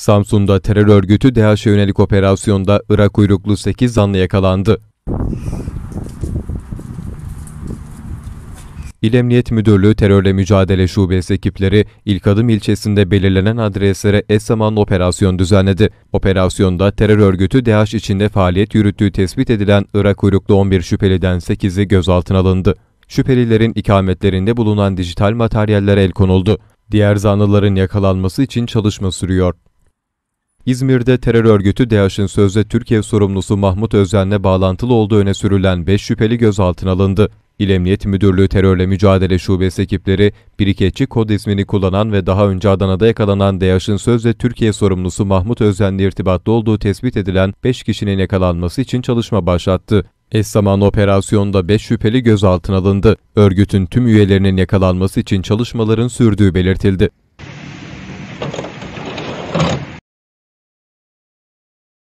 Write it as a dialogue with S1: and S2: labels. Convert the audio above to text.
S1: Samsun'da terör örgütü DAEŞ'e yönelik operasyonda Irak uyruklu 8 zanlı yakalandı. İl Emniyet Müdürlüğü Terörle Mücadele Şubesi ekipleri İlkadım ilçesinde belirlenen adreslere eş zamanlı operasyon düzenledi. Operasyonda terör örgütü DH içinde faaliyet yürüttüğü tespit edilen Irak uyruklu 11 şüpheliden 8'i gözaltına alındı. Şüphelilerin ikametlerinde bulunan dijital materyallere el konuldu. Diğer zanlıların yakalanması için çalışma sürüyor. İzmir'de terör örgütü DAEŞ'in sözde Türkiye sorumlusu Mahmut Özen'le bağlantılı olduğu öne sürülen 5 şüpheli gözaltına alındı. İl Emniyet Müdürlüğü Terörle Mücadele Şubesi ekipleri, biriketçi kod ismini kullanan ve daha önce Adana'da yakalanan DAEŞ'in sözde Türkiye sorumlusu Mahmut Özen'le irtibatlı olduğu tespit edilen 5 kişinin yakalanması için çalışma başlattı. Eş zaman operasyonda 5 şüpheli gözaltına alındı. Örgütün tüm üyelerinin yakalanması için çalışmaların sürdüğü belirtildi.